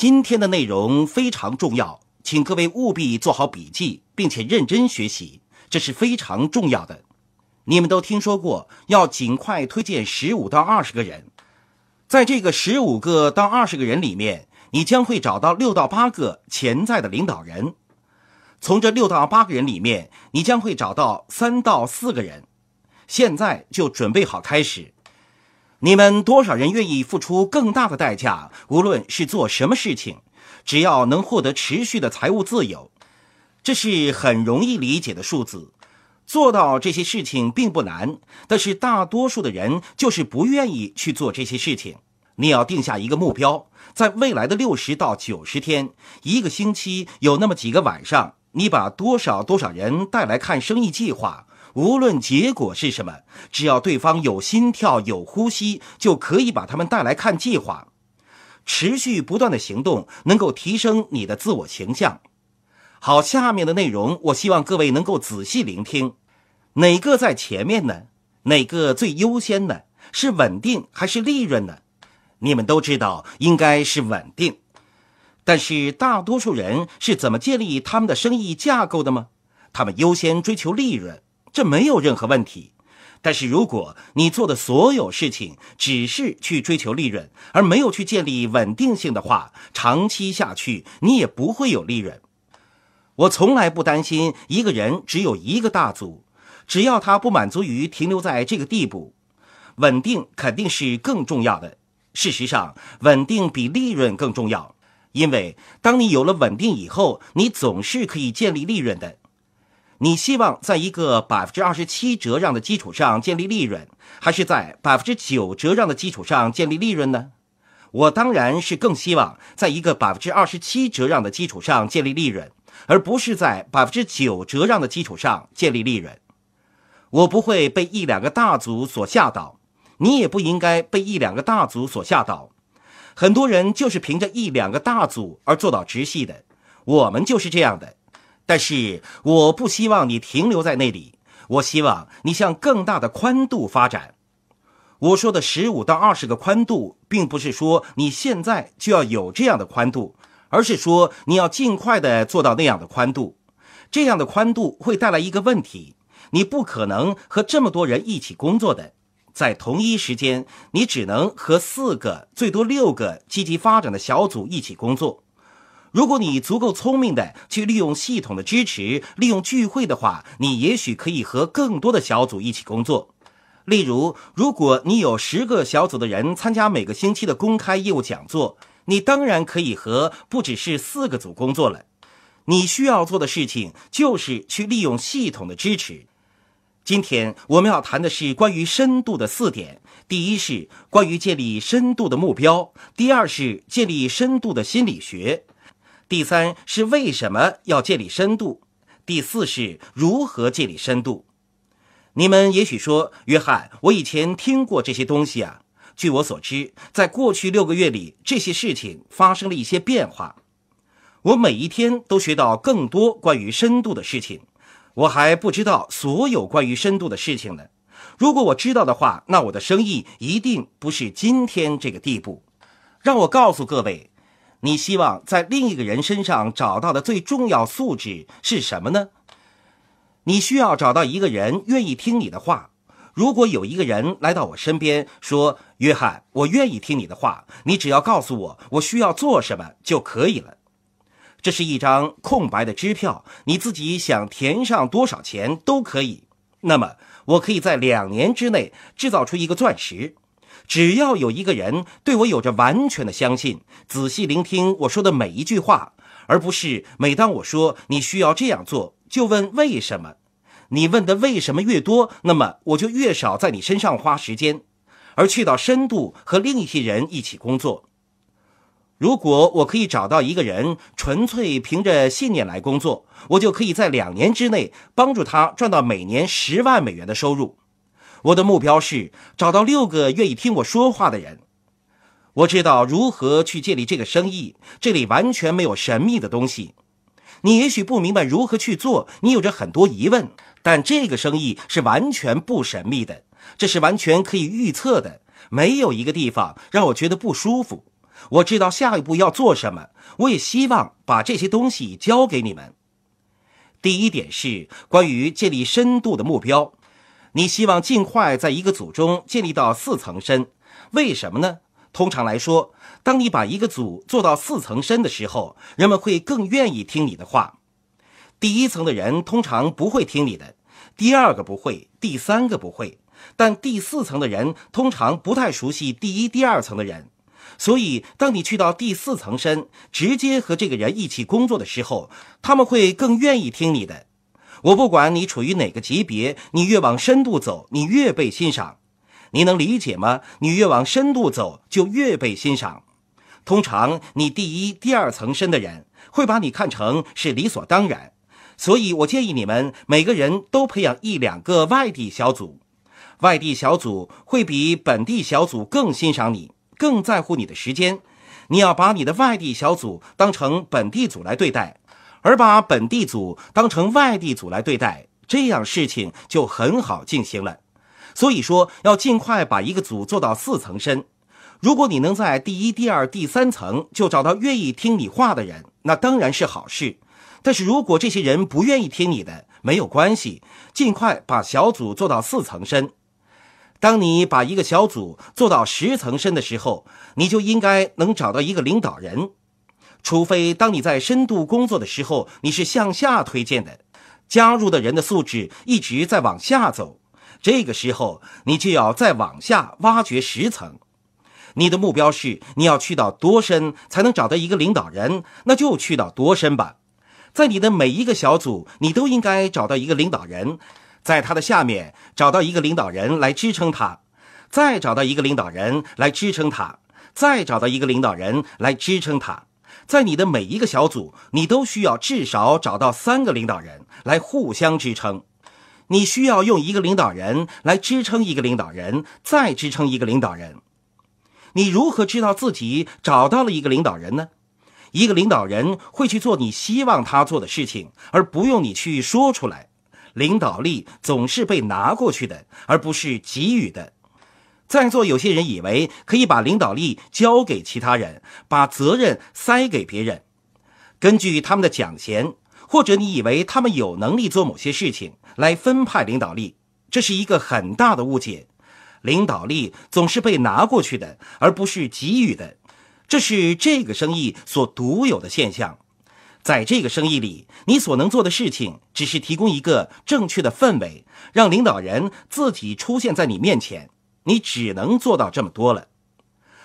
今天的内容非常重要，请各位务必做好笔记，并且认真学习，这是非常重要的。你们都听说过，要尽快推荐十五到二十个人。在这个十五个到二十个人里面，你将会找到六到八个潜在的领导人。从这六到八个人里面，你将会找到三到四个人。现在就准备好开始。你们多少人愿意付出更大的代价？无论是做什么事情，只要能获得持续的财务自由，这是很容易理解的数字。做到这些事情并不难，但是大多数的人就是不愿意去做这些事情。你要定下一个目标，在未来的六十到九十天，一个星期有那么几个晚上，你把多少多少人带来看生意计划。无论结果是什么，只要对方有心跳、有呼吸，就可以把他们带来看计划。持续不断的行动能够提升你的自我形象。好，下面的内容我希望各位能够仔细聆听。哪个在前面呢？哪个最优先呢？是稳定还是利润呢？你们都知道应该是稳定，但是大多数人是怎么建立他们的生意架构的吗？他们优先追求利润。这没有任何问题，但是如果你做的所有事情只是去追求利润，而没有去建立稳定性的话，长期下去你也不会有利润。我从来不担心一个人只有一个大组，只要他不满足于停留在这个地步，稳定肯定是更重要的。事实上，稳定比利润更重要，因为当你有了稳定以后，你总是可以建立利润的。你希望在一个百分之二十七折让的基础上建立利润，还是在百分之九折让的基础上建立利润呢？我当然是更希望在一个百分之二十七折让的基础上建立利润，而不是在百分之九折让的基础上建立利润。我不会被一两个大组所吓倒，你也不应该被一两个大组所吓倒。很多人就是凭着一两个大组而做到直系的，我们就是这样的。但是，我不希望你停留在那里。我希望你向更大的宽度发展。我说的十五到二十个宽度，并不是说你现在就要有这样的宽度，而是说你要尽快的做到那样的宽度。这样的宽度会带来一个问题：你不可能和这么多人一起工作的。在同一时间，你只能和四个最多六个积极发展的小组一起工作。如果你足够聪明的去利用系统的支持，利用聚会的话，你也许可以和更多的小组一起工作。例如，如果你有十个小组的人参加每个星期的公开业务讲座，你当然可以和不只是四个组工作了。你需要做的事情就是去利用系统的支持。今天我们要谈的是关于深度的四点：第一是关于建立深度的目标；第二是建立深度的心理学。第三是为什么要建立深度？第四是如何建立深度？你们也许说，约翰，我以前听过这些东西啊。据我所知，在过去六个月里，这些事情发生了一些变化。我每一天都学到更多关于深度的事情。我还不知道所有关于深度的事情呢。如果我知道的话，那我的生意一定不是今天这个地步。让我告诉各位。你希望在另一个人身上找到的最重要素质是什么呢？你需要找到一个人愿意听你的话。如果有一个人来到我身边说：“约翰，我愿意听你的话，你只要告诉我我需要做什么就可以了。”这是一张空白的支票，你自己想填上多少钱都可以。那么，我可以在两年之内制造出一个钻石。只要有一个人对我有着完全的相信，仔细聆听我说的每一句话，而不是每当我说你需要这样做，就问为什么。你问的为什么越多，那么我就越少在你身上花时间，而去到深度和另一些人一起工作。如果我可以找到一个人纯粹凭着信念来工作，我就可以在两年之内帮助他赚到每年十万美元的收入。我的目标是找到六个愿意听我说话的人。我知道如何去建立这个生意，这里完全没有神秘的东西。你也许不明白如何去做，你有着很多疑问，但这个生意是完全不神秘的，这是完全可以预测的。没有一个地方让我觉得不舒服。我知道下一步要做什么，我也希望把这些东西交给你们。第一点是关于建立深度的目标。你希望尽快在一个组中建立到四层深，为什么呢？通常来说，当你把一个组做到四层深的时候，人们会更愿意听你的话。第一层的人通常不会听你的，第二个不会，第三个不会，但第四层的人通常不太熟悉第一、第二层的人，所以当你去到第四层深，直接和这个人一起工作的时候，他们会更愿意听你的。我不管你处于哪个级别，你越往深度走，你越被欣赏。你能理解吗？你越往深度走，就越被欣赏。通常，你第一、第二层深的人会把你看成是理所当然。所以我建议你们每个人都培养一两个外地小组。外地小组会比本地小组更欣赏你，更在乎你的时间。你要把你的外地小组当成本地组来对待。而把本地组当成外地组来对待，这样事情就很好进行了。所以说，要尽快把一个组做到四层深。如果你能在第一、第二、第三层就找到愿意听你话的人，那当然是好事。但是，如果这些人不愿意听你的，没有关系，尽快把小组做到四层深。当你把一个小组做到十层深的时候，你就应该能找到一个领导人。除非当你在深度工作的时候，你是向下推荐的，加入的人的素质一直在往下走，这个时候你就要再往下挖掘十层，你的目标是你要去到多深才能找到一个领导人，那就去到多深吧，在你的每一个小组，你都应该找到一个领导人，在他的下面找到一个领导人来支撑他，再找到一个领导人来支撑他，再找到一个领导人来支撑他。在你的每一个小组，你都需要至少找到三个领导人来互相支撑。你需要用一个领导人来支撑一个领导人，再支撑一个领导人。你如何知道自己找到了一个领导人呢？一个领导人会去做你希望他做的事情，而不用你去说出来。领导力总是被拿过去的，而不是给予的。在座有些人以为可以把领导力交给其他人，把责任塞给别人。根据他们的奖衔，或者你以为他们有能力做某些事情来分派领导力，这是一个很大的误解。领导力总是被拿过去的，而不是给予的。这是这个生意所独有的现象。在这个生意里，你所能做的事情只是提供一个正确的氛围，让领导人自己出现在你面前。你只能做到这么多了。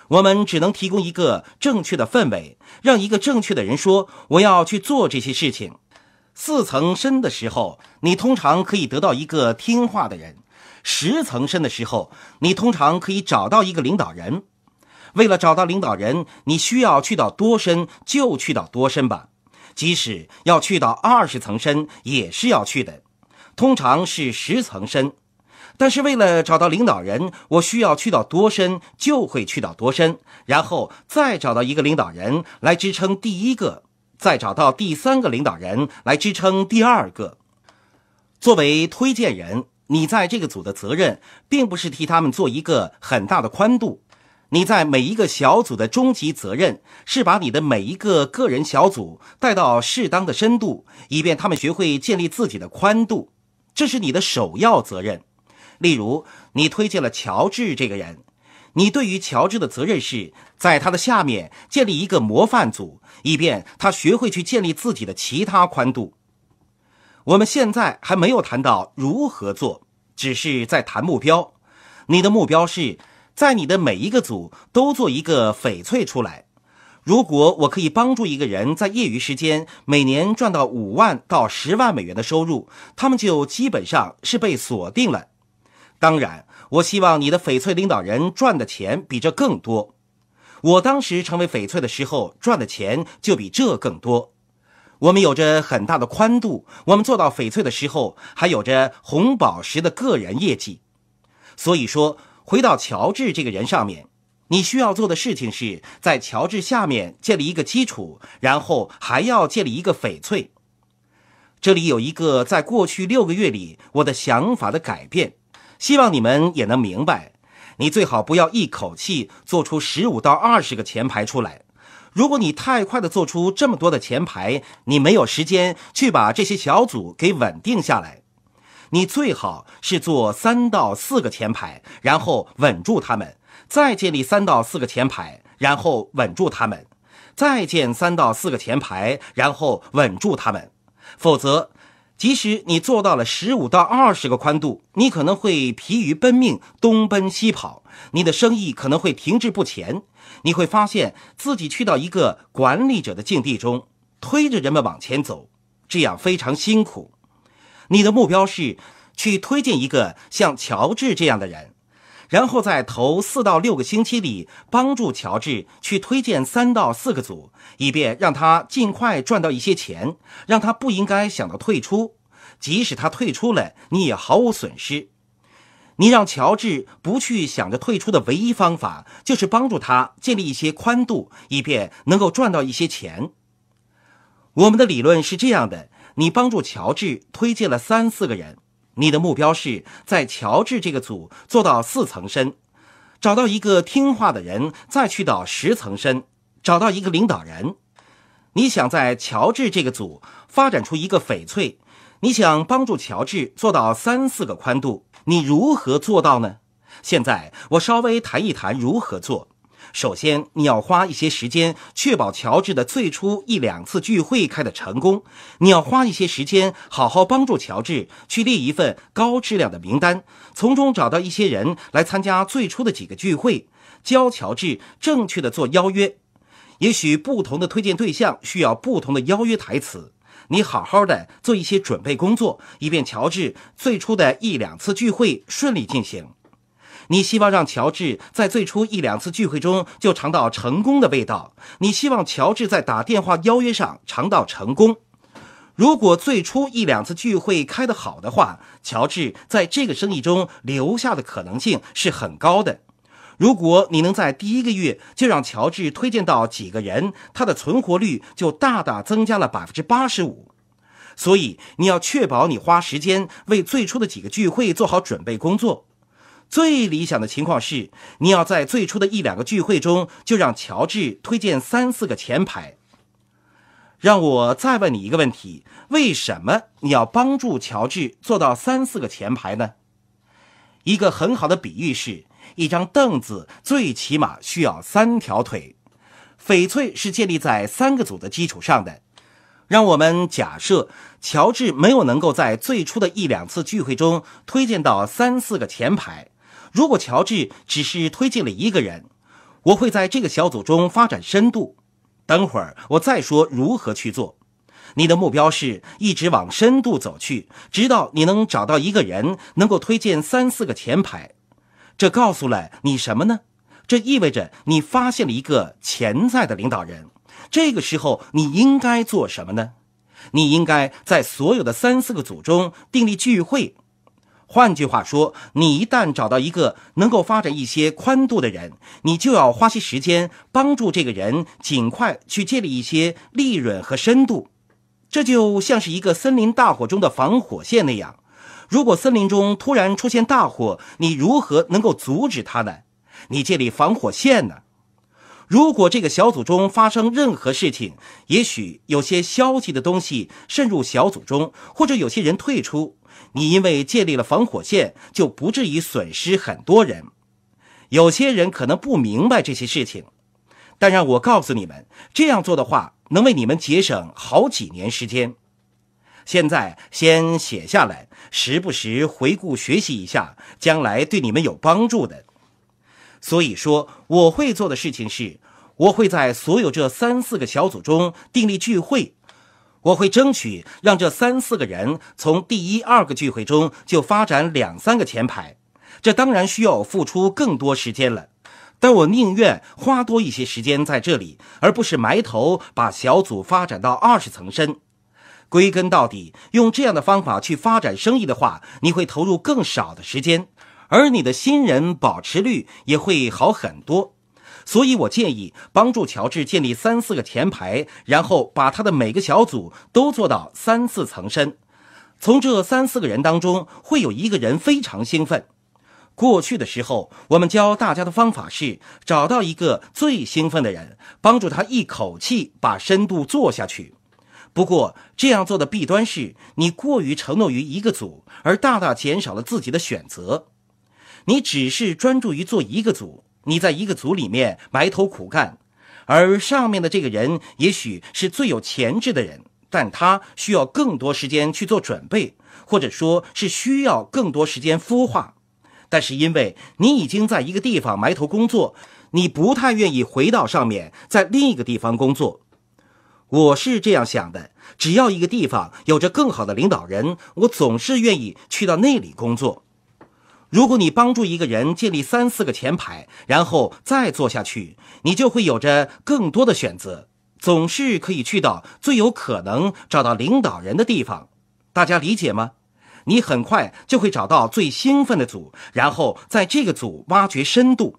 我们只能提供一个正确的氛围，让一个正确的人说：“我要去做这些事情。”四层深的时候，你通常可以得到一个听话的人；十层深的时候，你通常可以找到一个领导人。为了找到领导人，你需要去到多深就去到多深吧，即使要去到二十层深也是要去的。通常是十层深。但是为了找到领导人，我需要去到多深就会去到多深，然后再找到一个领导人来支撑第一个，再找到第三个领导人来支撑第二个。作为推荐人，你在这个组的责任并不是替他们做一个很大的宽度，你在每一个小组的终极责任是把你的每一个个人小组带到适当的深度，以便他们学会建立自己的宽度，这是你的首要责任。例如，你推荐了乔治这个人，你对于乔治的责任是在他的下面建立一个模范组，以便他学会去建立自己的其他宽度。我们现在还没有谈到如何做，只是在谈目标。你的目标是在你的每一个组都做一个翡翠出来。如果我可以帮助一个人在业余时间每年赚到五万到十万美元的收入，他们就基本上是被锁定了。当然，我希望你的翡翠领导人赚的钱比这更多。我当时成为翡翠的时候，赚的钱就比这更多。我们有着很大的宽度。我们做到翡翠的时候，还有着红宝石的个人业绩。所以说，回到乔治这个人上面，你需要做的事情是在乔治下面建立一个基础，然后还要建立一个翡翠。这里有一个在过去六个月里我的想法的改变。希望你们也能明白，你最好不要一口气做出十五到二十个前排出来。如果你太快的做出这么多的前排，你没有时间去把这些小组给稳定下来。你最好是做三到四个前排，然后稳住他们；再建立三到四个前排，然后稳住他们；再建三到四个前排，然后稳住他们。否则。即使你做到了十五到二十个宽度，你可能会疲于奔命，东奔西跑，你的生意可能会停滞不前，你会发现自己去到一个管理者的境地中，推着人们往前走，这样非常辛苦。你的目标是去推荐一个像乔治这样的人。然后在头四到六个星期里，帮助乔治去推荐三到四个组，以便让他尽快赚到一些钱，让他不应该想到退出。即使他退出了，你也毫无损失。你让乔治不去想着退出的唯一方法，就是帮助他建立一些宽度，以便能够赚到一些钱。我们的理论是这样的：你帮助乔治推荐了三四个人。你的目标是在乔治这个组做到四层深，找到一个听话的人，再去到十层深，找到一个领导人。你想在乔治这个组发展出一个翡翠，你想帮助乔治做到三四个宽度，你如何做到呢？现在我稍微谈一谈如何做。首先，你要花一些时间确保乔治的最初一两次聚会开的成功。你要花一些时间好好帮助乔治去列一份高质量的名单，从中找到一些人来参加最初的几个聚会，教乔治正确的做邀约。也许不同的推荐对象需要不同的邀约台词。你好好的做一些准备工作，以便乔治最初的一两次聚会顺利进行。你希望让乔治在最初一两次聚会中就尝到成功的味道。你希望乔治在打电话邀约上尝到成功。如果最初一两次聚会开得好的话，乔治在这个生意中留下的可能性是很高的。如果你能在第一个月就让乔治推荐到几个人，他的存活率就大大增加了百分之八十五。所以你要确保你花时间为最初的几个聚会做好准备工作。最理想的情况是，你要在最初的一两个聚会中就让乔治推荐三四个前排。让我再问你一个问题：为什么你要帮助乔治做到三四个前排呢？一个很好的比喻是一张凳子最起码需要三条腿。翡翠是建立在三个组的基础上的。让我们假设乔治没有能够在最初的一两次聚会中推荐到三四个前排。如果乔治只是推荐了一个人，我会在这个小组中发展深度。等会儿我再说如何去做。你的目标是一直往深度走去，直到你能找到一个人能够推荐三四个前排。这告诉了你什么呢？这意味着你发现了一个潜在的领导人。这个时候你应该做什么呢？你应该在所有的三四个组中订立聚会。换句话说，你一旦找到一个能够发展一些宽度的人，你就要花些时间帮助这个人尽快去建立一些利润和深度。这就像是一个森林大火中的防火线那样，如果森林中突然出现大火，你如何能够阻止它呢？你建立防火线呢？如果这个小组中发生任何事情，也许有些消极的东西渗入小组中，或者有些人退出。你因为建立了防火线，就不至于损失很多人。有些人可能不明白这些事情，但让我告诉你们，这样做的话，能为你们节省好几年时间。现在先写下来，时不时回顾学习一下，将来对你们有帮助的。所以说，我会做的事情是，我会在所有这三四个小组中订立聚会。我会争取让这三四个人从第一、二个聚会中就发展两三个前排，这当然需要付出更多时间了，但我宁愿花多一些时间在这里，而不是埋头把小组发展到二十层深。归根到底，用这样的方法去发展生意的话，你会投入更少的时间，而你的新人保持率也会好很多。所以我建议帮助乔治建立三四个前排，然后把他的每个小组都做到三四层深。从这三四个人当中，会有一个人非常兴奋。过去的时候，我们教大家的方法是找到一个最兴奋的人，帮助他一口气把深度做下去。不过这样做的弊端是你过于承诺于一个组，而大大减少了自己的选择。你只是专注于做一个组。你在一个组里面埋头苦干，而上面的这个人也许是最有潜质的人，但他需要更多时间去做准备，或者说是需要更多时间孵化。但是因为你已经在一个地方埋头工作，你不太愿意回到上面，在另一个地方工作。我是这样想的：只要一个地方有着更好的领导人，我总是愿意去到那里工作。如果你帮助一个人建立三四个前排，然后再做下去，你就会有着更多的选择，总是可以去到最有可能找到领导人的地方。大家理解吗？你很快就会找到最兴奋的组，然后在这个组挖掘深度。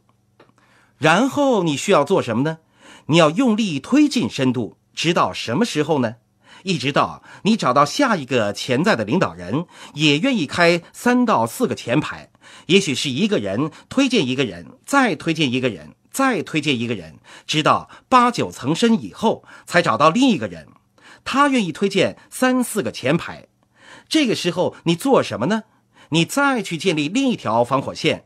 然后你需要做什么呢？你要用力推进深度，直到什么时候呢？一直到你找到下一个潜在的领导人，也愿意开三到四个前排。也许是一个人推荐一个人，再推荐一个人，再推荐一个人，直到八九层深以后，才找到另一个人，他愿意推荐三四个前排。这个时候你做什么呢？你再去建立另一条防火线，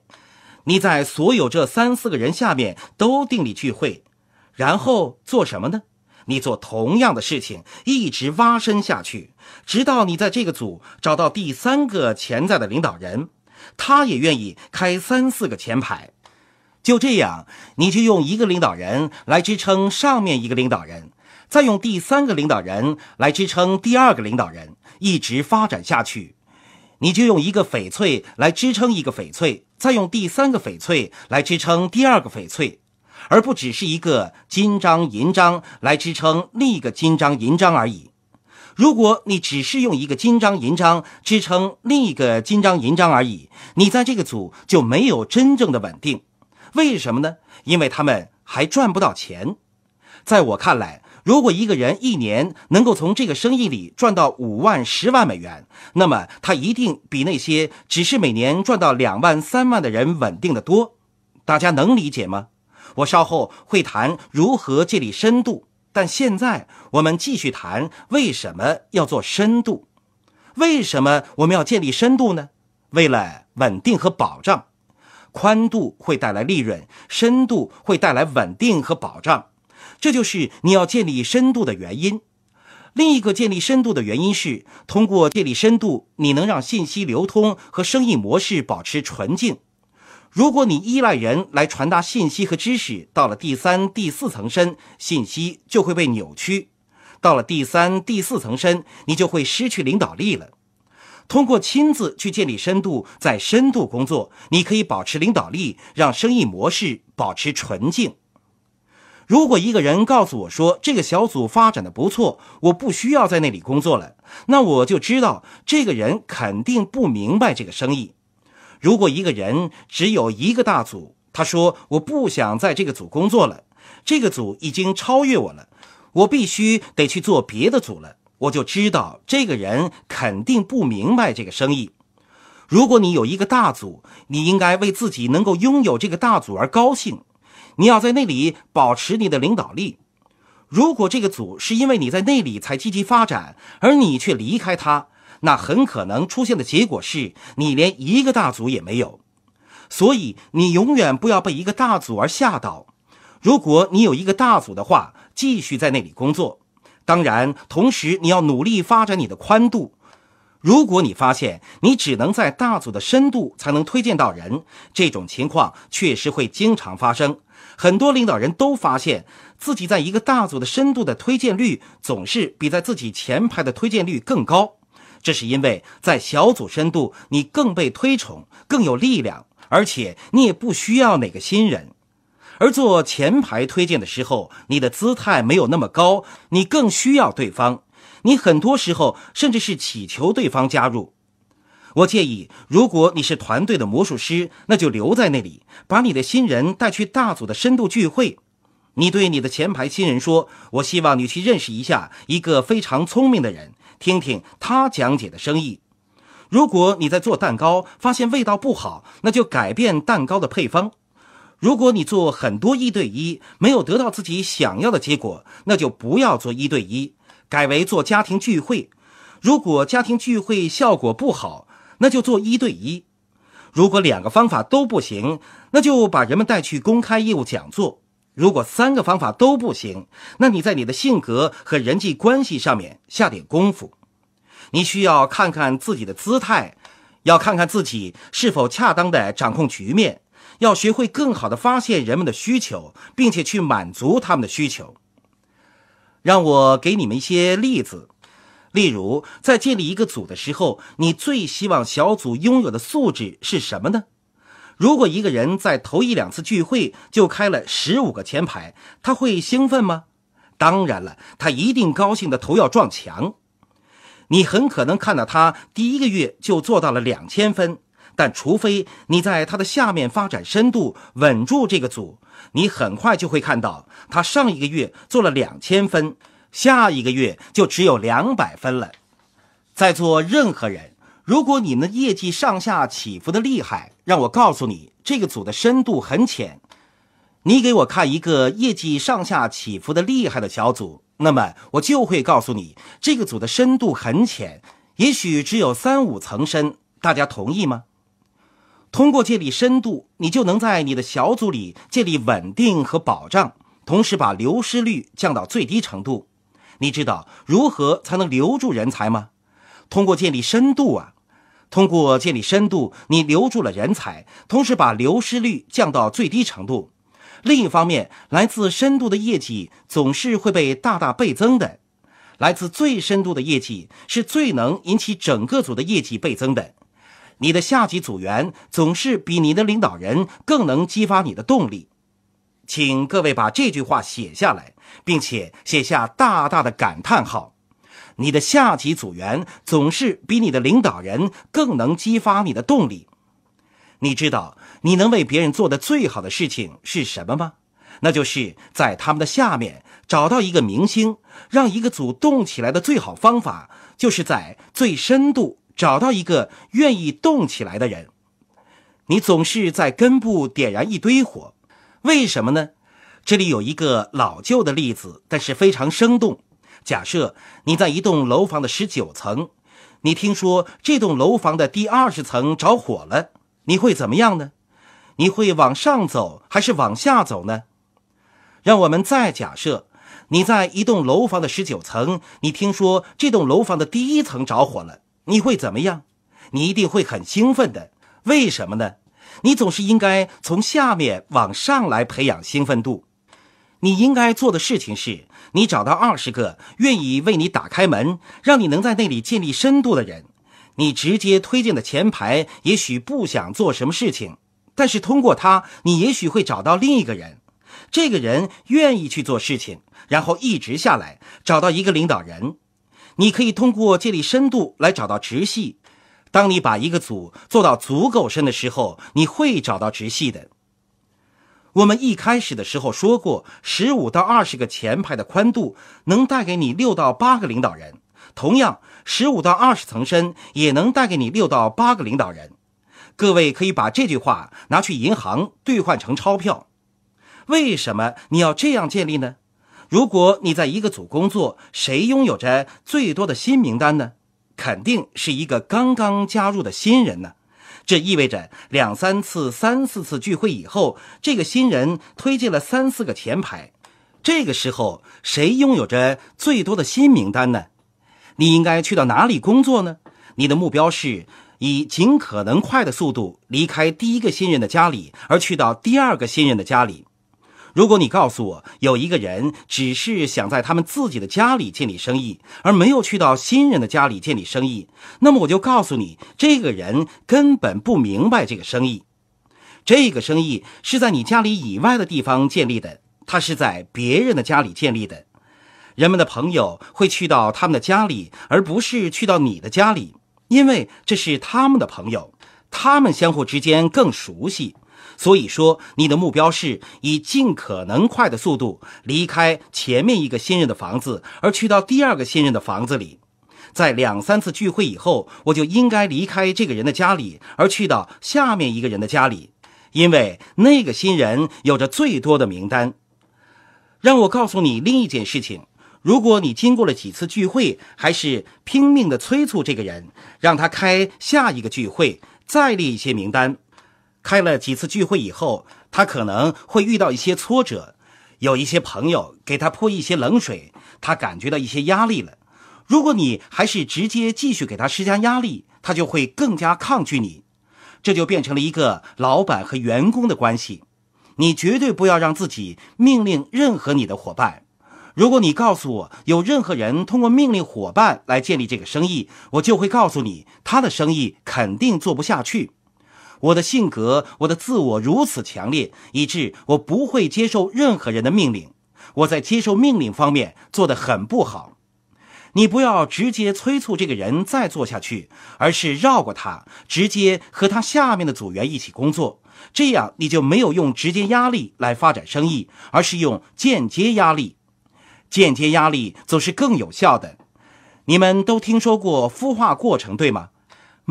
你在所有这三四个人下面都订立聚会，然后做什么呢？你做同样的事情，一直挖深下去，直到你在这个组找到第三个潜在的领导人。他也愿意开三四个前排，就这样，你就用一个领导人来支撑上面一个领导人，再用第三个领导人来支撑第二个领导人，一直发展下去。你就用一个翡翠来支撑一个翡翠，再用第三个翡翠来支撑第二个翡翠，而不只是一个金章银章来支撑另一个金章银章而已。如果你只是用一个金章银章支撑另一个金章银章而已，你在这个组就没有真正的稳定。为什么呢？因为他们还赚不到钱。在我看来，如果一个人一年能够从这个生意里赚到五万十万美元，那么他一定比那些只是每年赚到两万三万的人稳定的多。大家能理解吗？我稍后会谈如何建立深度。但现在我们继续谈为什么要做深度，为什么我们要建立深度呢？为了稳定和保障，宽度会带来利润，深度会带来稳定和保障，这就是你要建立深度的原因。另一个建立深度的原因是，通过建立深度，你能让信息流通和生意模式保持纯净。如果你依赖人来传达信息和知识，到了第三、第四层深，信息就会被扭曲；到了第三、第四层深，你就会失去领导力了。通过亲自去建立深度，在深度工作，你可以保持领导力，让生意模式保持纯净。如果一个人告诉我说这个小组发展的不错，我不需要在那里工作了，那我就知道这个人肯定不明白这个生意。如果一个人只有一个大组，他说：“我不想在这个组工作了，这个组已经超越我了，我必须得去做别的组了。”我就知道这个人肯定不明白这个生意。如果你有一个大组，你应该为自己能够拥有这个大组而高兴。你要在那里保持你的领导力。如果这个组是因为你在那里才积极发展，而你却离开他。那很可能出现的结果是你连一个大组也没有，所以你永远不要被一个大组而吓倒。如果你有一个大组的话，继续在那里工作。当然，同时你要努力发展你的宽度。如果你发现你只能在大组的深度才能推荐到人，这种情况确实会经常发生。很多领导人都发现自己在一个大组的深度的推荐率总是比在自己前排的推荐率更高。这是因为在小组深度，你更被推崇，更有力量，而且你也不需要哪个新人。而做前排推荐的时候，你的姿态没有那么高，你更需要对方。你很多时候甚至是乞求对方加入。我建议，如果你是团队的魔术师，那就留在那里，把你的新人带去大组的深度聚会。你对你的前排新人说：“我希望你去认识一下一个非常聪明的人。”听听他讲解的生意。如果你在做蛋糕发现味道不好，那就改变蛋糕的配方。如果你做很多一对一没有得到自己想要的结果，那就不要做一对一，改为做家庭聚会。如果家庭聚会效果不好，那就做一对一。如果两个方法都不行，那就把人们带去公开业务讲座。如果三个方法都不行，那你在你的性格和人际关系上面下点功夫。你需要看看自己的姿态，要看看自己是否恰当的掌控局面，要学会更好的发现人们的需求，并且去满足他们的需求。让我给你们一些例子，例如在建立一个组的时候，你最希望小组拥有的素质是什么呢？如果一个人在头一两次聚会就开了十五个前排，他会兴奋吗？当然了，他一定高兴的头要撞墙。你很可能看到他第一个月就做到了两千分，但除非你在他的下面发展深度，稳住这个组，你很快就会看到他上一个月做了两千分，下一个月就只有两百分了。在座任何人。如果你们的业绩上下起伏的厉害，让我告诉你，这个组的深度很浅。你给我看一个业绩上下起伏的厉害的小组，那么我就会告诉你，这个组的深度很浅，也许只有三五层深。大家同意吗？通过建立深度，你就能在你的小组里建立稳定和保障，同时把流失率降到最低程度。你知道如何才能留住人才吗？通过建立深度啊！通过建立深度，你留住了人才，同时把流失率降到最低程度。另一方面，来自深度的业绩总是会被大大倍增的。来自最深度的业绩是最能引起整个组的业绩倍增的。你的下级组员总是比你的领导人更能激发你的动力。请各位把这句话写下来，并且写下大大的感叹号。你的下级组员总是比你的领导人更能激发你的动力。你知道你能为别人做的最好的事情是什么吗？那就是在他们的下面找到一个明星。让一个组动起来的最好方法，就是在最深度找到一个愿意动起来的人。你总是在根部点燃一堆火，为什么呢？这里有一个老旧的例子，但是非常生动。假设你在一栋楼房的十九层，你听说这栋楼房的第二十层着火了，你会怎么样呢？你会往上走还是往下走呢？让我们再假设你在一栋楼房的十九层，你听说这栋楼房的第一层着火了，你会怎么样？你一定会很兴奋的，为什么呢？你总是应该从下面往上来培养兴奋度。你应该做的事情是。你找到二十个愿意为你打开门，让你能在那里建立深度的人，你直接推荐的前排也许不想做什么事情，但是通过他，你也许会找到另一个人，这个人愿意去做事情，然后一直下来找到一个领导人。你可以通过建立深度来找到直系。当你把一个组做到足够深的时候，你会找到直系的。我们一开始的时候说过，十五到二十个前排的宽度能带给你六到八个领导人。同样，十五到二十层深也能带给你六到八个领导人。各位可以把这句话拿去银行兑换成钞票。为什么你要这样建立呢？如果你在一个组工作，谁拥有着最多的新名单呢？肯定是一个刚刚加入的新人呢。这意味着两三次、三四次聚会以后，这个新人推荐了三四个前排。这个时候，谁拥有着最多的新名单呢？你应该去到哪里工作呢？你的目标是以尽可能快的速度离开第一个新人的家里，而去到第二个新人的家里。如果你告诉我有一个人只是想在他们自己的家里建立生意，而没有去到新人的家里建立生意，那么我就告诉你，这个人根本不明白这个生意。这个生意是在你家里以外的地方建立的，它是在别人的家里建立的。人们的朋友会去到他们的家里，而不是去到你的家里，因为这是他们的朋友，他们相互之间更熟悉。所以说，你的目标是以尽可能快的速度离开前面一个新人的房子，而去到第二个新人的房子里。在两三次聚会以后，我就应该离开这个人的家里，而去到下面一个人的家里，因为那个新人有着最多的名单。让我告诉你另一件事情：如果你经过了几次聚会，还是拼命的催促这个人，让他开下一个聚会，再列一些名单。开了几次聚会以后，他可能会遇到一些挫折，有一些朋友给他泼一些冷水，他感觉到一些压力了。如果你还是直接继续给他施加压力，他就会更加抗拒你，这就变成了一个老板和员工的关系。你绝对不要让自己命令任何你的伙伴。如果你告诉我有任何人通过命令伙伴来建立这个生意，我就会告诉你他的生意肯定做不下去。我的性格，我的自我如此强烈，以致我不会接受任何人的命令。我在接受命令方面做得很不好。你不要直接催促这个人再做下去，而是绕过他，直接和他下面的组员一起工作。这样你就没有用直接压力来发展生意，而是用间接压力。间接压力总是更有效的。你们都听说过孵化过程，对吗？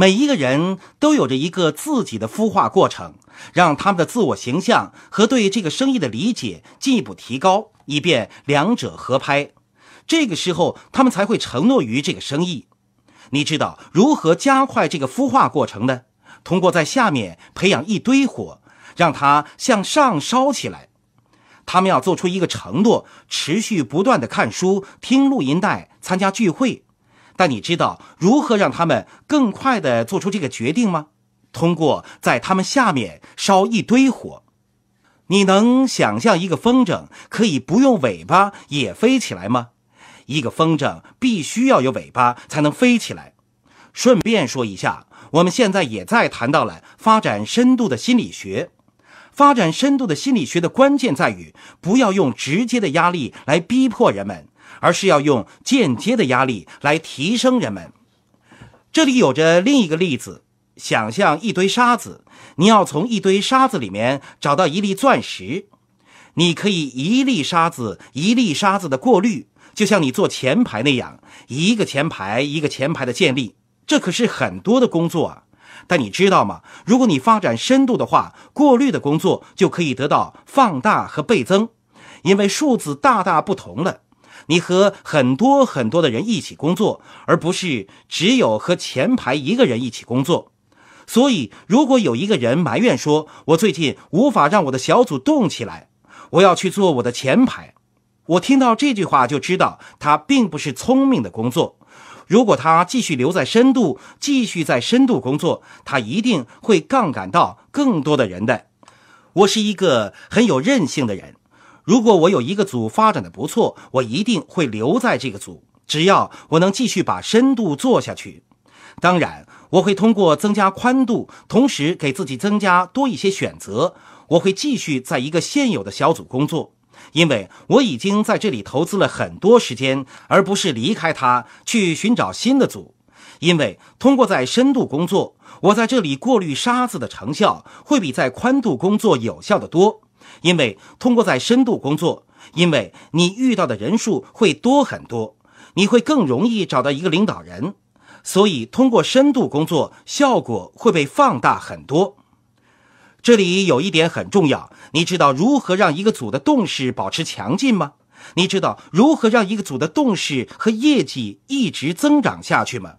每一个人都有着一个自己的孵化过程，让他们的自我形象和对这个生意的理解进一步提高，以便两者合拍。这个时候，他们才会承诺于这个生意。你知道如何加快这个孵化过程呢？通过在下面培养一堆火，让它向上烧起来。他们要做出一个承诺，持续不断的看书、听录音带、参加聚会。但你知道如何让他们更快的做出这个决定吗？通过在他们下面烧一堆火。你能想象一个风筝可以不用尾巴也飞起来吗？一个风筝必须要有尾巴才能飞起来。顺便说一下，我们现在也在谈到了发展深度的心理学。发展深度的心理学的关键在于不要用直接的压力来逼迫人们。而是要用间接的压力来提升人们。这里有着另一个例子：想象一堆沙子，你要从一堆沙子里面找到一粒钻石，你可以一粒沙子一粒沙子的过滤，就像你做前排那样，一个前排一个前排的建立，这可是很多的工作。啊！但你知道吗？如果你发展深度的话，过滤的工作就可以得到放大和倍增，因为数字大大不同了。你和很多很多的人一起工作，而不是只有和前排一个人一起工作。所以，如果有一个人埋怨说：“我最近无法让我的小组动起来，我要去做我的前排。”我听到这句话就知道他并不是聪明的工作。如果他继续留在深度，继续在深度工作，他一定会杠杆到更多的人的。我是一个很有韧性的人。如果我有一个组发展的不错，我一定会留在这个组。只要我能继续把深度做下去，当然我会通过增加宽度，同时给自己增加多一些选择。我会继续在一个现有的小组工作，因为我已经在这里投资了很多时间，而不是离开它去寻找新的组。因为通过在深度工作，我在这里过滤沙子的成效会比在宽度工作有效的多。因为通过在深度工作，因为你遇到的人数会多很多，你会更容易找到一个领导人，所以通过深度工作，效果会被放大很多。这里有一点很重要，你知道如何让一个组的动势保持强劲吗？你知道如何让一个组的动势和业绩一直增长下去吗？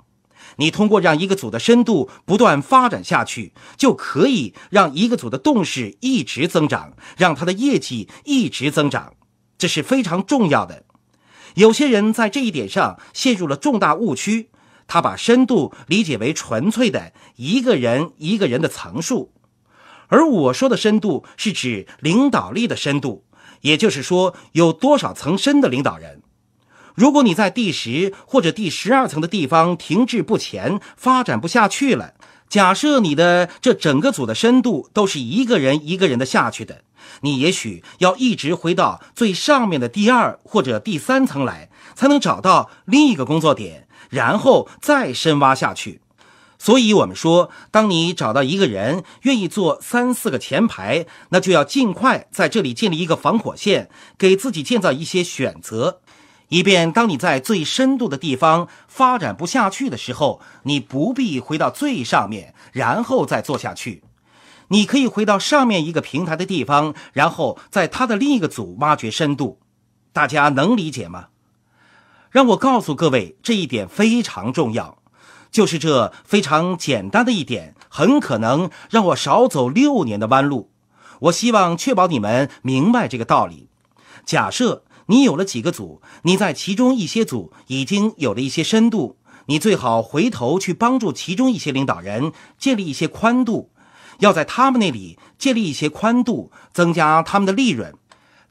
你通过让一个组的深度不断发展下去，就可以让一个组的动势一直增长，让他的业绩一直增长，这是非常重要的。有些人在这一点上陷入了重大误区，他把深度理解为纯粹的一个人一个人的层数，而我说的深度是指领导力的深度，也就是说有多少层深的领导人。如果你在第十或者第十二层的地方停滞不前，发展不下去了。假设你的这整个组的深度都是一个人一个人的下去的，你也许要一直回到最上面的第二或者第三层来，才能找到另一个工作点，然后再深挖下去。所以，我们说，当你找到一个人愿意做三四个前排，那就要尽快在这里建立一个防火线，给自己建造一些选择。以便当你在最深度的地方发展不下去的时候，你不必回到最上面然后再做下去，你可以回到上面一个平台的地方，然后在它的另一个组挖掘深度。大家能理解吗？让我告诉各位，这一点非常重要，就是这非常简单的一点，很可能让我少走六年的弯路。我希望确保你们明白这个道理。假设。你有了几个组？你在其中一些组已经有了一些深度，你最好回头去帮助其中一些领导人建立一些宽度，要在他们那里建立一些宽度，增加他们的利润。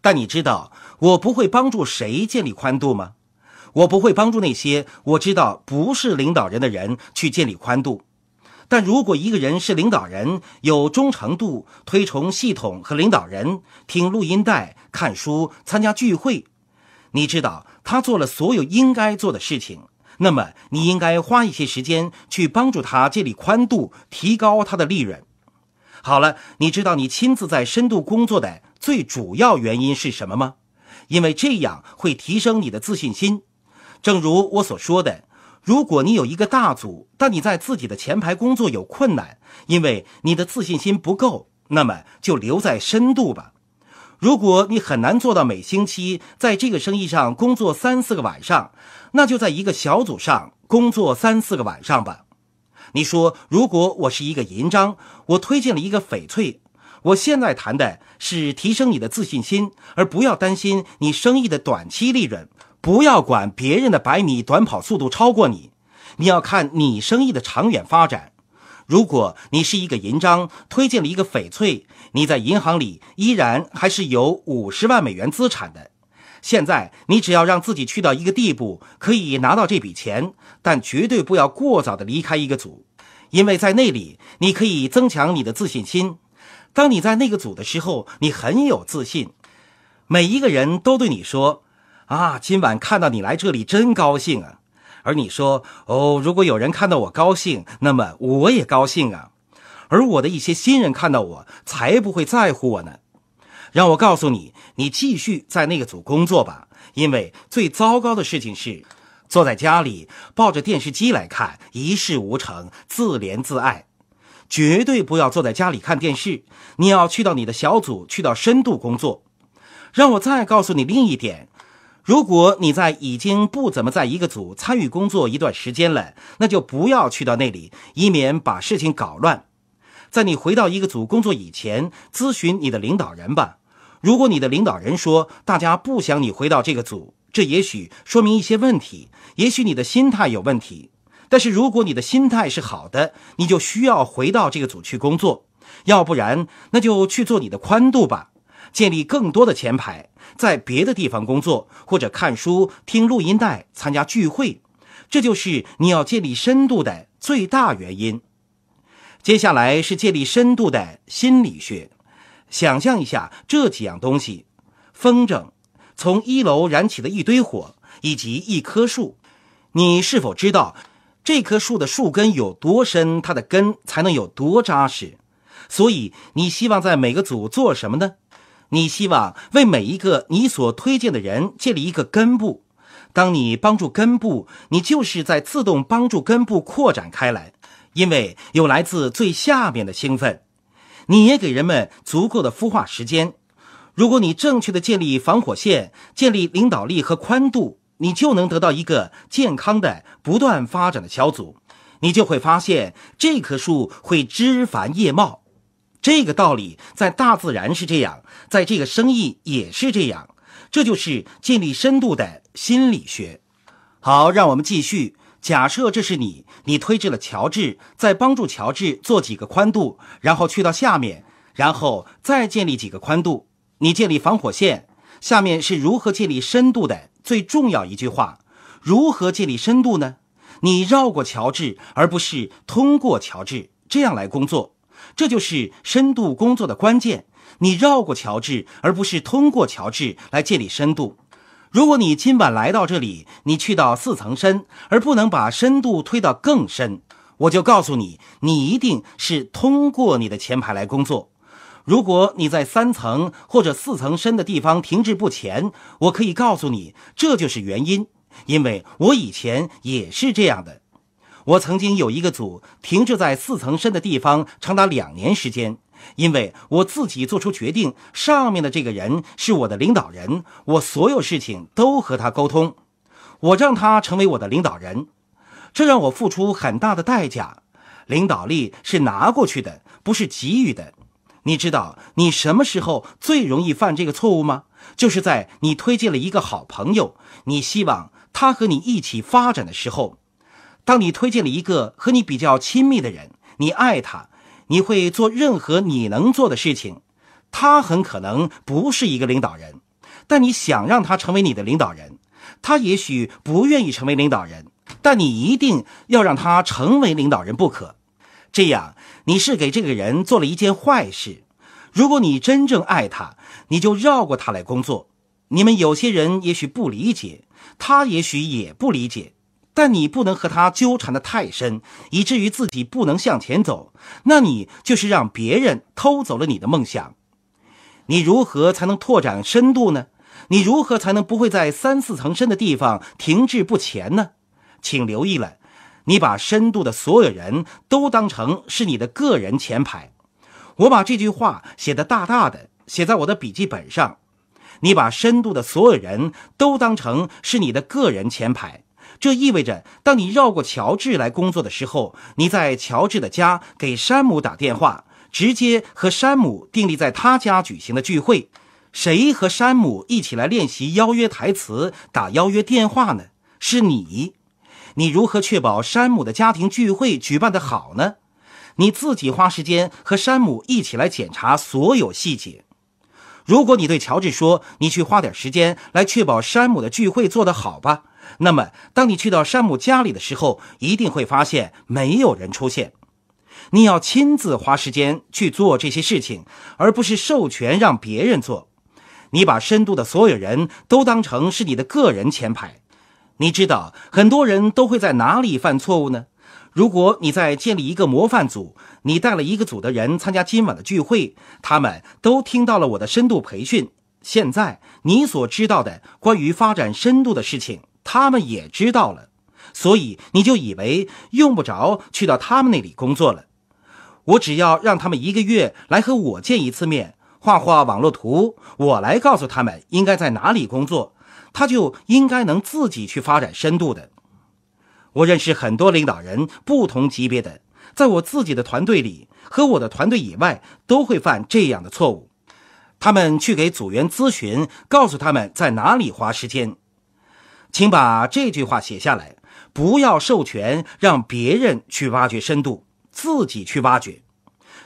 但你知道我不会帮助谁建立宽度吗？我不会帮助那些我知道不是领导人的人去建立宽度。但如果一个人是领导人，有忠诚度，推崇系统和领导人，听录音带、看书、参加聚会。你知道他做了所有应该做的事情，那么你应该花一些时间去帮助他建立宽度，提高他的利润。好了，你知道你亲自在深度工作的最主要原因是什么吗？因为这样会提升你的自信心。正如我所说的，如果你有一个大组，但你在自己的前排工作有困难，因为你的自信心不够，那么就留在深度吧。如果你很难做到每星期在这个生意上工作三四个晚上，那就在一个小组上工作三四个晚上吧。你说，如果我是一个银章，我推荐了一个翡翠。我现在谈的是提升你的自信心，而不要担心你生意的短期利润。不要管别人的百米短跑速度超过你，你要看你生意的长远发展。如果你是一个银章，推荐了一个翡翠。你在银行里依然还是有五十万美元资产的。现在你只要让自己去到一个地步，可以拿到这笔钱，但绝对不要过早的离开一个组，因为在那里你可以增强你的自信心。当你在那个组的时候，你很有自信，每一个人都对你说：“啊，今晚看到你来这里真高兴啊！”而你说：“哦，如果有人看到我高兴，那么我也高兴啊。”而我的一些新人看到我，才不会在乎我呢。让我告诉你，你继续在那个组工作吧。因为最糟糕的事情是，坐在家里抱着电视机来看，一事无成，自怜自爱。绝对不要坐在家里看电视，你要去到你的小组，去到深度工作。让我再告诉你另一点：如果你在已经不怎么在一个组参与工作一段时间了，那就不要去到那里，以免把事情搞乱。在你回到一个组工作以前，咨询你的领导人吧。如果你的领导人说大家不想你回到这个组，这也许说明一些问题，也许你的心态有问题。但是如果你的心态是好的，你就需要回到这个组去工作。要不然，那就去做你的宽度吧，建立更多的前排，在别的地方工作，或者看书、听录音带、参加聚会。这就是你要建立深度的最大原因。接下来是建立深度的心理学。想象一下这几样东西：风筝、从一楼燃起的一堆火以及一棵树。你是否知道，这棵树的树根有多深？它的根才能有多扎实？所以，你希望在每个组做什么呢？你希望为每一个你所推荐的人建立一个根部。当你帮助根部，你就是在自动帮助根部扩展开来。因为有来自最下面的兴奋，你也给人们足够的孵化时间。如果你正确的建立防火线、建立领导力和宽度，你就能得到一个健康的、不断发展的小组。你就会发现这棵树会枝繁叶茂。这个道理在大自然是这样，在这个生意也是这样。这就是建立深度的心理学。好，让我们继续。假设这是你，你推至了乔治，再帮助乔治做几个宽度，然后去到下面，然后再建立几个宽度。你建立防火线，下面是如何建立深度的最重要一句话：如何建立深度呢？你绕过乔治，而不是通过乔治这样来工作，这就是深度工作的关键。你绕过乔治，而不是通过乔治来建立深度。如果你今晚来到这里，你去到四层深而不能把深度推到更深，我就告诉你，你一定是通过你的前排来工作。如果你在三层或者四层深的地方停滞不前，我可以告诉你，这就是原因，因为我以前也是这样的。我曾经有一个组停滞在四层深的地方长达两年时间。因为我自己做出决定，上面的这个人是我的领导人，我所有事情都和他沟通，我让他成为我的领导人，这让我付出很大的代价。领导力是拿过去的，不是给予的。你知道你什么时候最容易犯这个错误吗？就是在你推荐了一个好朋友，你希望他和你一起发展的时候；当你推荐了一个和你比较亲密的人，你爱他。你会做任何你能做的事情，他很可能不是一个领导人，但你想让他成为你的领导人，他也许不愿意成为领导人，但你一定要让他成为领导人不可。这样你是给这个人做了一件坏事。如果你真正爱他，你就绕过他来工作。你们有些人也许不理解，他也许也不理解。但你不能和他纠缠的太深，以至于自己不能向前走。那你就是让别人偷走了你的梦想。你如何才能拓展深度呢？你如何才能不会在三四层深的地方停滞不前呢？请留意了，你把深度的所有人都当成是你的个人前排。我把这句话写得大大的，写在我的笔记本上。你把深度的所有人都当成是你的个人前排。这意味着，当你绕过乔治来工作的时候，你在乔治的家给山姆打电话，直接和山姆订立在他家举行的聚会。谁和山姆一起来练习邀约台词、打邀约电话呢？是你。你如何确保山姆的家庭聚会举办的好呢？你自己花时间和山姆一起来检查所有细节。如果你对乔治说：“你去花点时间来确保山姆的聚会做的好吧。”那么，当你去到山姆家里的时候，一定会发现没有人出现。你要亲自花时间去做这些事情，而不是授权让别人做。你把深度的所有人都当成是你的个人前排。你知道很多人都会在哪里犯错误呢？如果你在建立一个模范组，你带了一个组的人参加今晚的聚会，他们都听到了我的深度培训。现在你所知道的关于发展深度的事情。他们也知道了，所以你就以为用不着去到他们那里工作了。我只要让他们一个月来和我见一次面，画画网络图，我来告诉他们应该在哪里工作，他就应该能自己去发展深度的。我认识很多领导人，不同级别的，在我自己的团队里和我的团队以外，都会犯这样的错误。他们去给组员咨询，告诉他们在哪里花时间。请把这句话写下来，不要授权让别人去挖掘深度，自己去挖掘。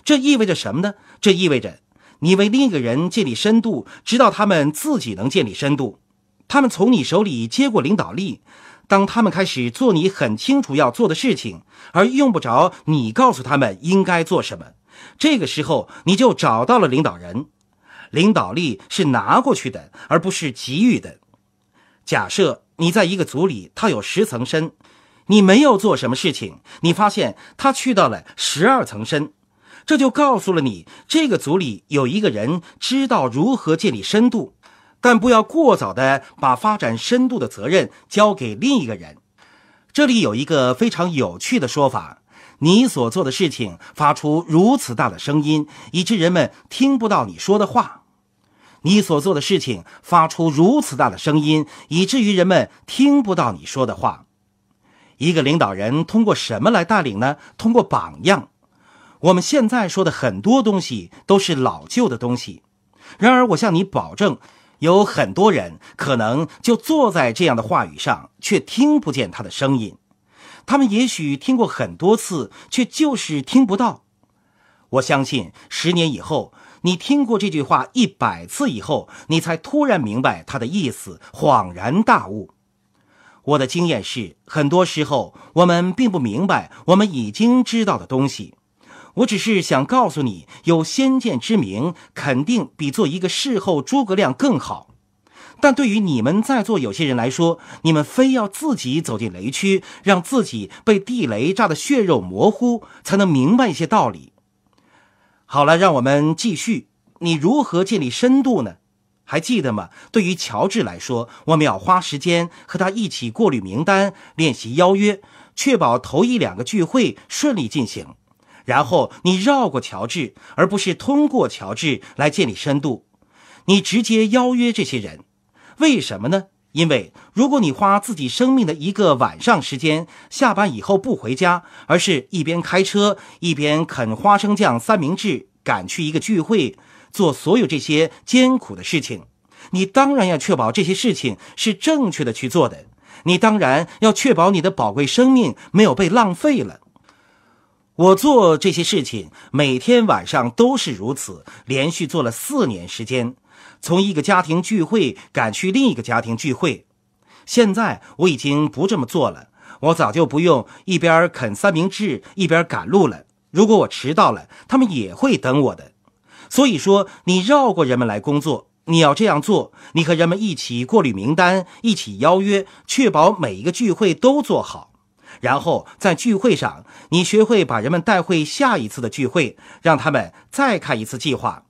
这意味着什么呢？这意味着你为另一个人建立深度，直到他们自己能建立深度。他们从你手里接过领导力，当他们开始做你很清楚要做的事情，而用不着你告诉他们应该做什么。这个时候，你就找到了领导人。领导力是拿过去的，而不是给予的。假设你在一个组里，他有十层深，你没有做什么事情，你发现他去到了十二层深，这就告诉了你这个组里有一个人知道如何建立深度，但不要过早的把发展深度的责任交给另一个人。这里有一个非常有趣的说法：你所做的事情发出如此大的声音，以致人们听不到你说的话。你所做的事情发出如此大的声音，以至于人们听不到你说的话。一个领导人通过什么来带领呢？通过榜样。我们现在说的很多东西都是老旧的东西。然而，我向你保证，有很多人可能就坐在这样的话语上，却听不见他的声音。他们也许听过很多次，却就是听不到。我相信，十年以后。你听过这句话一百次以后，你才突然明白他的意思，恍然大悟。我的经验是，很多时候我们并不明白我们已经知道的东西。我只是想告诉你，有先见之明肯定比做一个事后诸葛亮更好。但对于你们在座有些人来说，你们非要自己走进雷区，让自己被地雷炸得血肉模糊，才能明白一些道理。好了，让我们继续。你如何建立深度呢？还记得吗？对于乔治来说，我们要花时间和他一起过滤名单，练习邀约，确保头一两个聚会顺利进行。然后你绕过乔治，而不是通过乔治来建立深度，你直接邀约这些人。为什么呢？因为，如果你花自己生命的一个晚上时间，下班以后不回家，而是一边开车一边啃花生酱三明治，赶去一个聚会，做所有这些艰苦的事情，你当然要确保这些事情是正确的去做的。你当然要确保你的宝贵生命没有被浪费了。我做这些事情，每天晚上都是如此，连续做了四年时间。从一个家庭聚会赶去另一个家庭聚会，现在我已经不这么做了。我早就不用一边啃三明治一边赶路了。如果我迟到了，他们也会等我的。所以说，你绕过人们来工作，你要这样做。你和人们一起过滤名单，一起邀约，确保每一个聚会都做好。然后在聚会上，你学会把人们带回下一次的聚会，让他们再看一次计划。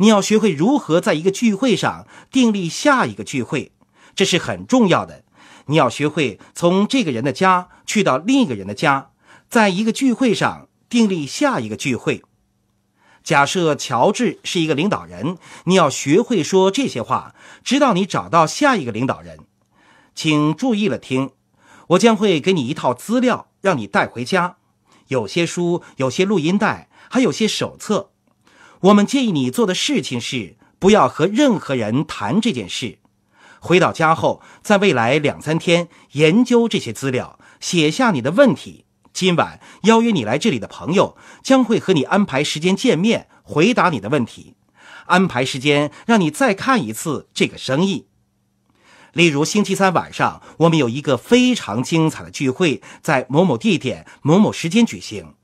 你要学会如何在一个聚会上订立下一个聚会，这是很重要的。你要学会从这个人的家去到另一个人的家，在一个聚会上订立下一个聚会。假设乔治是一个领导人，你要学会说这些话，直到你找到下一个领导人。请注意了，听，我将会给你一套资料，让你带回家。有些书，有些录音带，还有些手册。我们建议你做的事情是不要和任何人谈这件事。回到家后，在未来两三天研究这些资料，写下你的问题。今晚邀约你来这里的朋友将会和你安排时间见面，回答你的问题，安排时间让你再看一次这个生意。例如，星期三晚上我们有一个非常精彩的聚会，在某某地点、某某时间举行。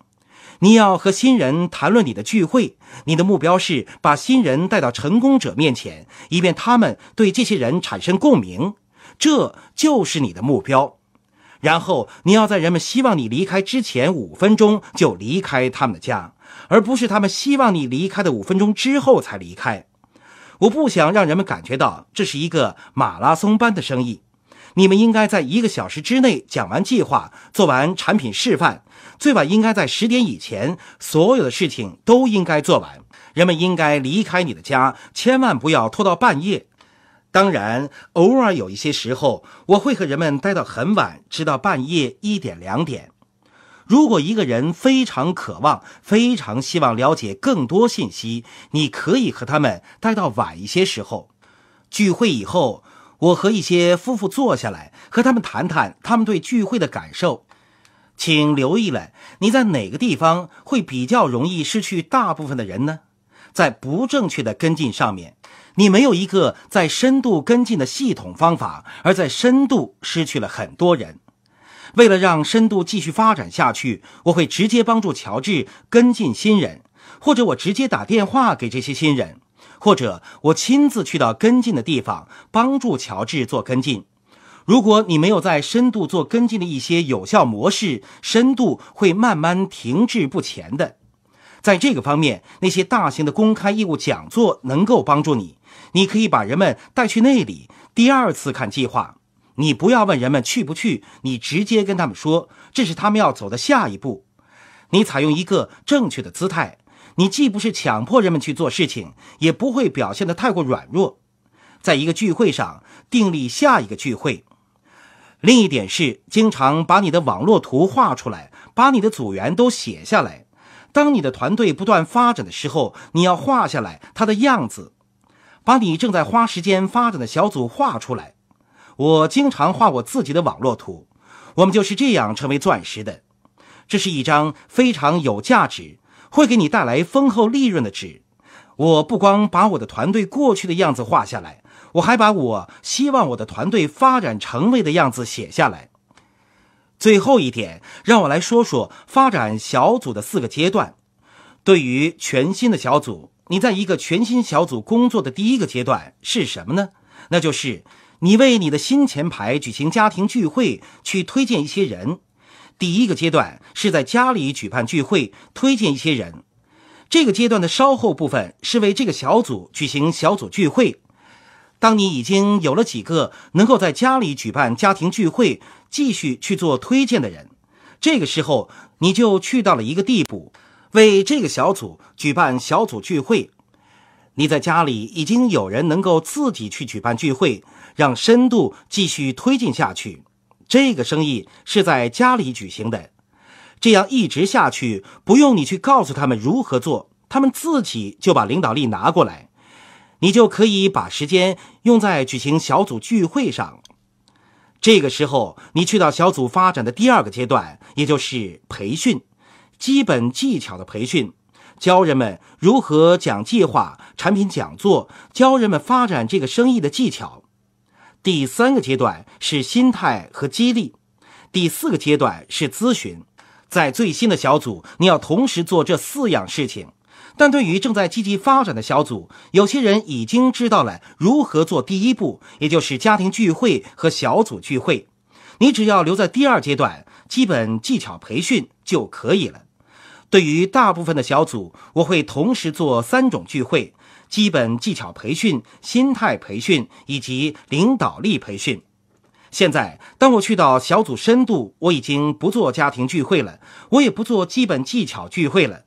你要和新人谈论你的聚会，你的目标是把新人带到成功者面前，以便他们对这些人产生共鸣，这就是你的目标。然后你要在人们希望你离开之前五分钟就离开他们的家，而不是他们希望你离开的五分钟之后才离开。我不想让人们感觉到这是一个马拉松般的生意，你们应该在一个小时之内讲完计划，做完产品示范。最晚应该在十点以前，所有的事情都应该做完。人们应该离开你的家，千万不要拖到半夜。当然，偶尔有一些时候，我会和人们待到很晚，直到半夜一点、两点。如果一个人非常渴望、非常希望了解更多信息，你可以和他们待到晚一些时候。聚会以后，我和一些夫妇坐下来，和他们谈谈他们对聚会的感受。请留意了，你在哪个地方会比较容易失去大部分的人呢？在不正确的跟进上面，你没有一个在深度跟进的系统方法，而在深度失去了很多人。为了让深度继续发展下去，我会直接帮助乔治跟进新人，或者我直接打电话给这些新人，或者我亲自去到跟进的地方帮助乔治做跟进。如果你没有在深度做跟进的一些有效模式，深度会慢慢停滞不前的。在这个方面，那些大型的公开义务讲座能够帮助你。你可以把人们带去那里第二次看计划。你不要问人们去不去，你直接跟他们说这是他们要走的下一步。你采用一个正确的姿态，你既不是强迫人们去做事情，也不会表现得太过软弱。在一个聚会上订立下一个聚会。另一点是，经常把你的网络图画出来，把你的组员都写下来。当你的团队不断发展的时候，你要画下来它的样子，把你正在花时间发展的小组画出来。我经常画我自己的网络图，我们就是这样成为钻石的。这是一张非常有价值、会给你带来丰厚利润的纸。我不光把我的团队过去的样子画下来。我还把我希望我的团队发展成为的样子写下来。最后一点，让我来说说发展小组的四个阶段。对于全新的小组，你在一个全新小组工作的第一个阶段是什么呢？那就是你为你的新前排举行家庭聚会，去推荐一些人。第一个阶段是在家里举办聚会，推荐一些人。这个阶段的稍后部分是为这个小组举行小组聚会。当你已经有了几个能够在家里举办家庭聚会、继续去做推荐的人，这个时候你就去到了一个地步，为这个小组举办小组聚会。你在家里已经有人能够自己去举办聚会，让深度继续推进下去。这个生意是在家里举行的，这样一直下去，不用你去告诉他们如何做，他们自己就把领导力拿过来。你就可以把时间用在举行小组聚会上。这个时候，你去到小组发展的第二个阶段，也就是培训、基本技巧的培训，教人们如何讲计划、产品讲座，教人们发展这个生意的技巧。第三个阶段是心态和激励，第四个阶段是咨询。在最新的小组，你要同时做这四样事情。但对于正在积极发展的小组，有些人已经知道了如何做第一步，也就是家庭聚会和小组聚会。你只要留在第二阶段，基本技巧培训就可以了。对于大部分的小组，我会同时做三种聚会：基本技巧培训、心态培训以及领导力培训。现在，当我去到小组深度，我已经不做家庭聚会了，我也不做基本技巧聚会了。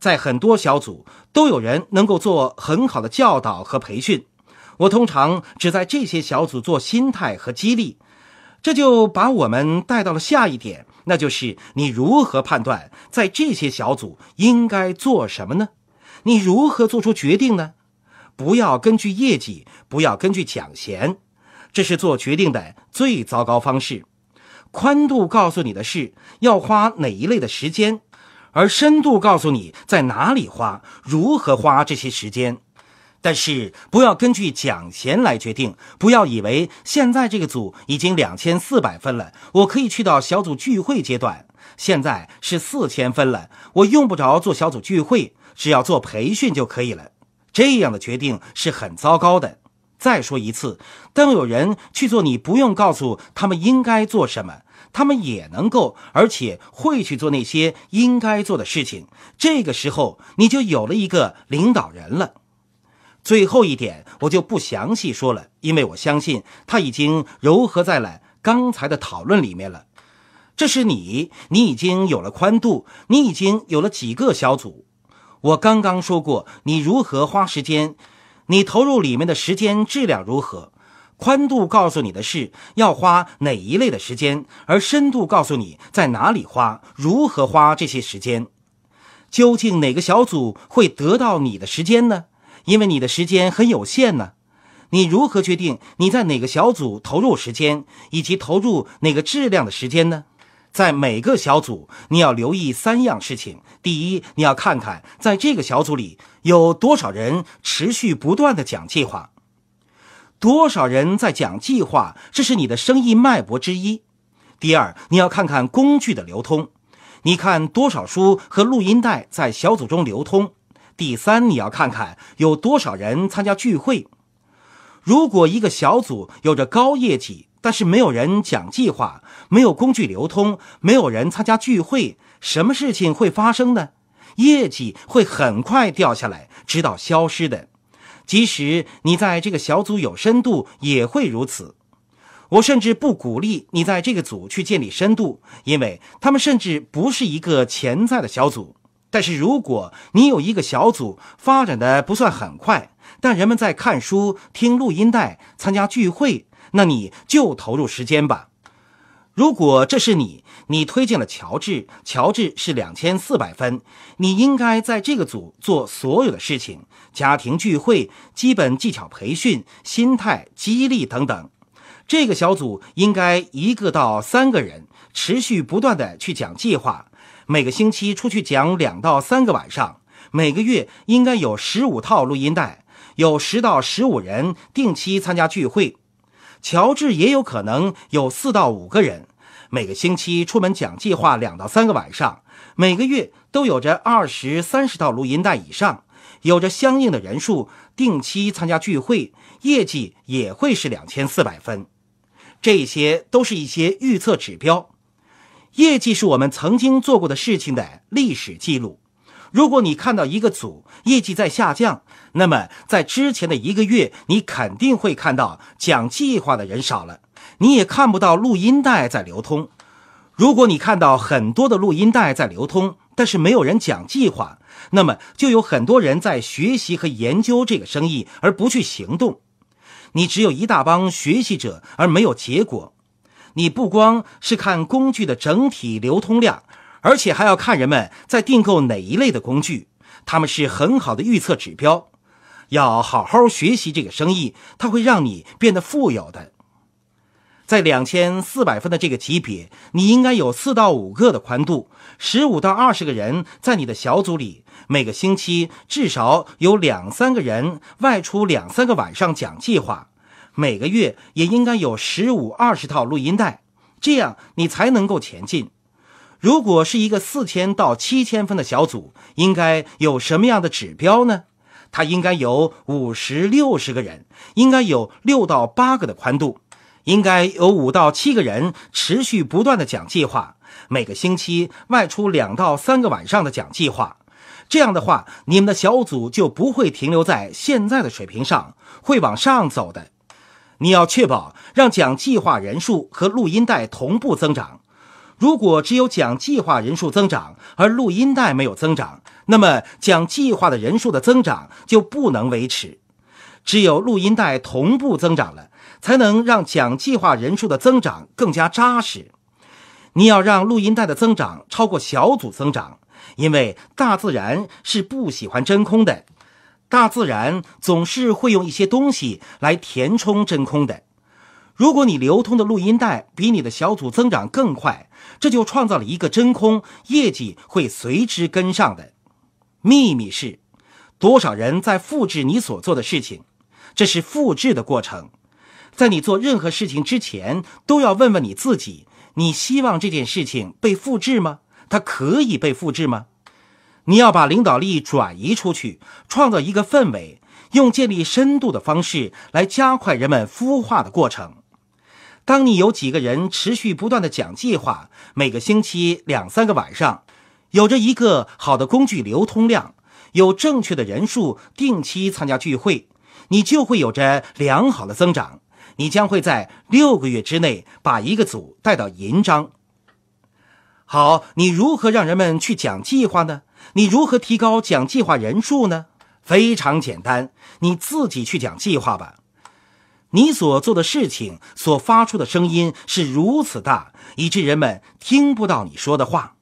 在很多小组都有人能够做很好的教导和培训，我通常只在这些小组做心态和激励，这就把我们带到了下一点，那就是你如何判断在这些小组应该做什么呢？你如何做出决定呢？不要根据业绩，不要根据奖钱，这是做决定的最糟糕方式。宽度告诉你的是要花哪一类的时间。而深度告诉你在哪里花，如何花这些时间，但是不要根据奖衔来决定，不要以为现在这个组已经两千四百分了，我可以去到小组聚会阶段，现在是四千分了，我用不着做小组聚会，只要做培训就可以了，这样的决定是很糟糕的。再说一次，当有人去做，你不用告诉他们应该做什么，他们也能够，而且会去做那些应该做的事情。这个时候，你就有了一个领导人了。最后一点，我就不详细说了，因为我相信他已经糅合在了刚才的讨论里面了。这是你，你已经有了宽度，你已经有了几个小组。我刚刚说过，你如何花时间。你投入里面的时间质量如何？宽度告诉你的是要花哪一类的时间，而深度告诉你在哪里花、如何花这些时间。究竟哪个小组会得到你的时间呢？因为你的时间很有限呢。你如何决定你在哪个小组投入时间，以及投入哪个质量的时间呢？在每个小组，你要留意三样事情：第一，你要看看在这个小组里有多少人持续不断的讲计划，多少人在讲计划，这是你的生意脉搏之一；第二，你要看看工具的流通，你看多少书和录音带在小组中流通；第三，你要看看有多少人参加聚会。如果一个小组有着高业绩，但是没有人讲计划。没有工具流通，没有人参加聚会，什么事情会发生呢？业绩会很快掉下来，直到消失的。即使你在这个小组有深度，也会如此。我甚至不鼓励你在这个组去建立深度，因为他们甚至不是一个潜在的小组。但是如果你有一个小组发展的不算很快，但人们在看书、听录音带、参加聚会，那你就投入时间吧。如果这是你，你推荐了乔治，乔治是两千四百分，你应该在这个组做所有的事情，家庭聚会、基本技巧培训、心态激励等等。这个小组应该一个到三个人，持续不断的去讲计划，每个星期出去讲两到三个晚上，每个月应该有十五套录音带，有十到十五人定期参加聚会。乔治也有可能有四到五个人。每个星期出门讲计划两到三个晚上，每个月都有着二十三十套录音带以上，有着相应的人数，定期参加聚会，业绩也会是两千四百分。这些都是一些预测指标。业绩是我们曾经做过的事情的历史记录。如果你看到一个组业绩在下降，那么在之前的一个月，你肯定会看到讲计划的人少了。你也看不到录音带在流通。如果你看到很多的录音带在流通，但是没有人讲计划，那么就有很多人在学习和研究这个生意而不去行动。你只有一大帮学习者而没有结果。你不光是看工具的整体流通量，而且还要看人们在订购哪一类的工具，他们是很好的预测指标。要好好学习这个生意，它会让你变得富有的。在两千四百分的这个级别，你应该有四到五个的宽度，十五到二十个人在你的小组里，每个星期至少有两三个人外出两三个晚上讲计划，每个月也应该有十五二十套录音带，这样你才能够前进。如果是一个四千到七千分的小组，应该有什么样的指标呢？它应该有五十六十个人，应该有六到八个的宽度。应该有五到七个人持续不断的讲计划，每个星期外出两到三个晚上的讲计划。这样的话，你们的小组就不会停留在现在的水平上，会往上走的。你要确保让讲计划人数和录音带同步增长。如果只有讲计划人数增长而录音带没有增长，那么讲计划的人数的增长就不能维持。只有录音带同步增长了。才能让讲计划人数的增长更加扎实。你要让录音带的增长超过小组增长，因为大自然是不喜欢真空的，大自然总是会用一些东西来填充真空的。如果你流通的录音带比你的小组增长更快，这就创造了一个真空，业绩会随之跟上的。秘密是，多少人在复制你所做的事情，这是复制的过程。在你做任何事情之前，都要问问你自己：你希望这件事情被复制吗？它可以被复制吗？你要把领导力转移出去，创造一个氛围，用建立深度的方式来加快人们孵化的过程。当你有几个人持续不断地讲计划，每个星期两三个晚上，有着一个好的工具流通量，有正确的人数定期参加聚会，你就会有着良好的增长。你将会在六个月之内把一个组带到银章。好，你如何让人们去讲计划呢？你如何提高讲计划人数呢？非常简单，你自己去讲计划吧。你所做的事情，所发出的声音是如此大，以致人们听不到你说的话。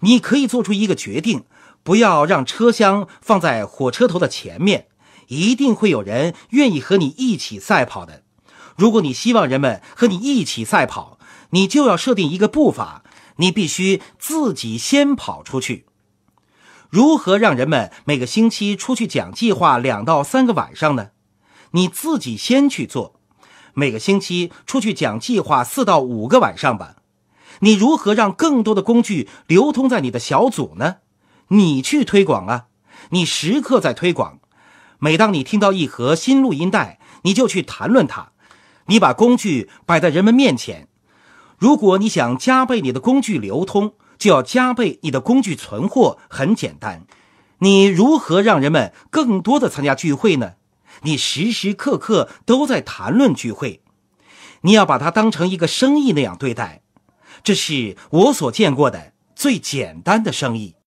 你可以做出一个决定，不要让车厢放在火车头的前面，一定会有人愿意和你一起赛跑的。如果你希望人们和你一起赛跑，你就要设定一个步伐。你必须自己先跑出去。如何让人们每个星期出去讲计划两到三个晚上呢？你自己先去做。每个星期出去讲计划四到五个晚上吧。你如何让更多的工具流通在你的小组呢？你去推广啊！你时刻在推广。每当你听到一盒新录音带，你就去谈论它。你把工具摆在人们面前，如果你想加倍你的工具流通，就要加倍你的工具存货。很简单，你如何让人们更多的参加聚会呢？你时时刻刻都在谈论聚会，你要把它当成一个生意那样对待。这是我所见过的最简单的生意。